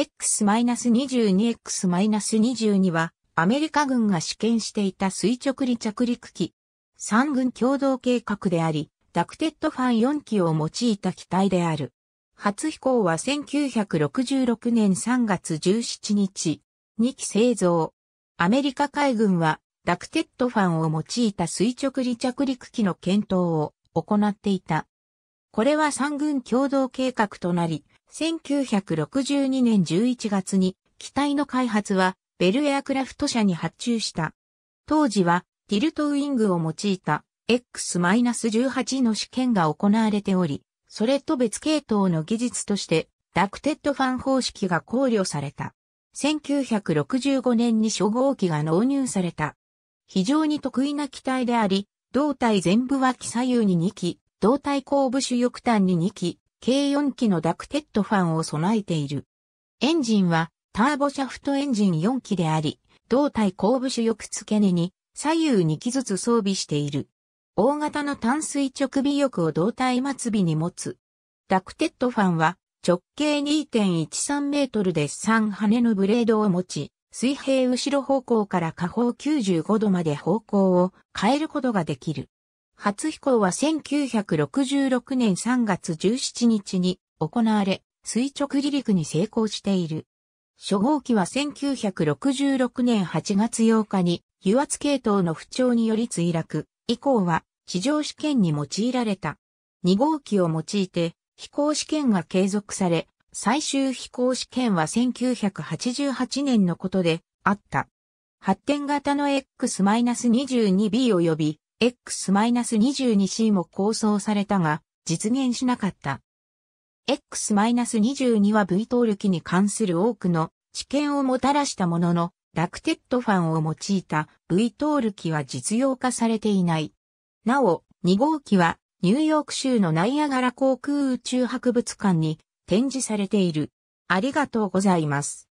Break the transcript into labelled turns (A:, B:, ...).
A: X-22X-22 は、アメリカ軍が試験していた垂直離着陸機。三軍共同計画であり、ダクテッドファン4機を用いた機体である。初飛行は1966年3月17日、2機製造。アメリカ海軍は、ダクテッドファンを用いた垂直離着陸機の検討を行っていた。これは三軍共同計画となり、1962年11月に機体の開発はベルエアクラフト社に発注した。当時はティルトウィングを用いた X-18 の試験が行われており、それと別系統の技術としてダクテッドファン方式が考慮された。1965年に初号機が納入された。非常に得意な機体であり、胴体全部脇左右に2機、胴体後部主翼端に2機、計4機のダクテッドファンを備えている。エンジンはターボシャフトエンジン4機であり、胴体後部主翼付け根に左右2機ずつ装備している。大型の淡水直尾翼を胴体末尾に持つ。ダクテッドファンは直径2.13メートルで3羽のブレードを持ち、水平後ろ方向から下方95度まで方向を変えることができる。初飛行は1966年3月17日に行われ、垂直離陸に成功している。初号機は1966年8月8日に油圧系統の不調により墜落、以降は地上試験に用いられた。2号機を用いて飛行試験が継続され、最終飛行試験は1988年のことであった。発展型の X-22B 及び X-22C も構想されたが、実現しなかった。X-22 は v トール機に関する多くの知見をもたらしたものの、ラクテッドファンを用いた v トール機は実用化されていない。なお、2号機はニューヨーク州のナイアガラ航空宇宙博物館に展示されている。ありがとうございます。